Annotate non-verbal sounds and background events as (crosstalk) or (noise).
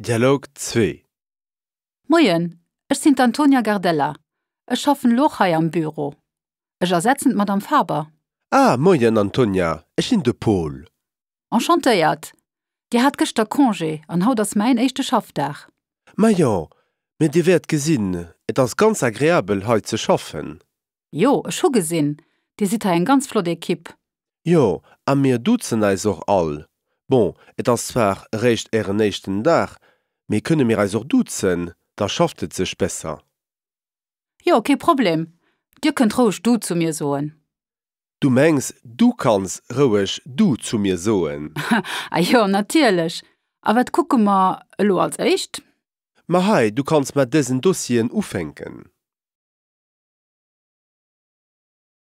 Dialog 2 Moin, ich bin Antonia Gardella. Ich schaffen Lochhai am Büro. Ich ersetze Madame Faber. Ah, moin, Antonia, Ich bin de Pol. Enchantéiert. Die hat gestern Kongé und hat das mein erste Schaffdach. Maion, mit Di wird gesehen, es ist ganz agréabel he ze schaffen. Jo, habe gesehen. Die sind eine ganz flotte Kipp. Jo, a mir duzen es auch alle. Bon, et ass war récht Ä er nechten Dach, méi kënne mir eiser duzen, da schaftet sech besser. Jo ja, ke okay, Problem. Dir kën trouch du zu mir soen. Du mengs, du kannst rouech du zu mir soen. Ei (laughs) jo ah ja, natierlech, awer d kucke ma lo als echt? Ma hai, du kannst mat dëssen Dossien ufennken.